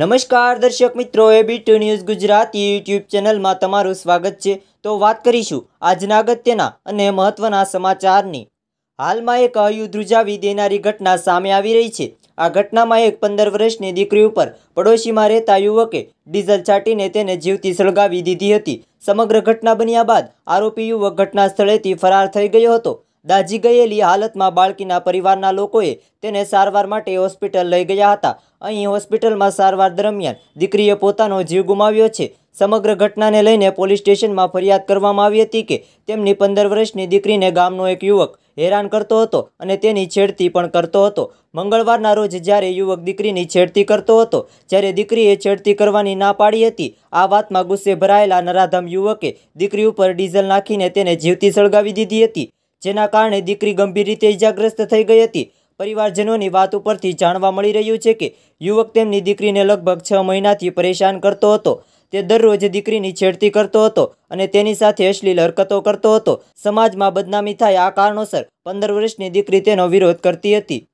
નમસ્કાર દર્શક મિત્રો AB two news Gujarati YouTube ચેનલમાં તમારું સ્વાગત છે તો વાત કરીશું આજના અગત્યના અને મહત્વના સમાચારની હાલમાં એક હયું ધ્રુજાવી દેનારી ઘટના સામે આવી રહી છે આ ઘટનામાં એક પંદર વર્ષની દીકરી ઉપર પડોશીમાં રહેતા યુવકે ડીઝલ છાંટીને તેને જીવતી સળગાવી દીધી હતી સમગ્ર ઘટના બન્યા બાદ આરોપી યુવક ઘટના સ્થળેથી ફરાર થઈ ગયો હતો દાઝી ગયેલી હાલતમાં બાળકીના પરિવારના લોકોએ તેને સારવાર માટે હોસ્પિટલ લઈ ગયા હતા અહીં હોસ્પિટલમાં સારવાર દરમિયાન દીકરીએ પોતાનો જીવ ગુમાવ્યો છે સમગ્ર ઘટનાને લઈને પોલીસ સ્ટેશનમાં ફરિયાદ કરવામાં આવી હતી કે તેમની પંદર વર્ષની દીકરીને ગામનો એક યુવક હેરાન કરતો હતો અને તેની છેડતી પણ કરતો હતો મંગળવારના રોજ જ્યારે યુવક દીકરીની છેડતી કરતો હતો જ્યારે દીકરીએ છેડતી કરવાની ના પાડી હતી આ વાતમાં ગુસ્સે ભરાયેલા નરાધમ યુવકે દીકરી ઉપર ડીઝલ નાખીને તેને જીવતી સળગાવી દીધી હતી જેના કારણે દીકરી ગંભીર રીતે ઇજાગ્રસ્ત થઈ ગઈ હતી પરિવારજનોની વાત ઉપરથી જાણવા મળી રહ્યું છે કે યુવક તેમની દીકરીને લગભગ છ મહિનાથી પરેશાન કરતો હતો તે દરરોજ દીકરીની છેડતી કરતો હતો અને તેની સાથે અશ્લીલ હરકતો કરતો હતો સમાજમાં બદનામી થાય આ કારણોસર પંદર વર્ષની દીકરી તેનો વિરોધ કરતી હતી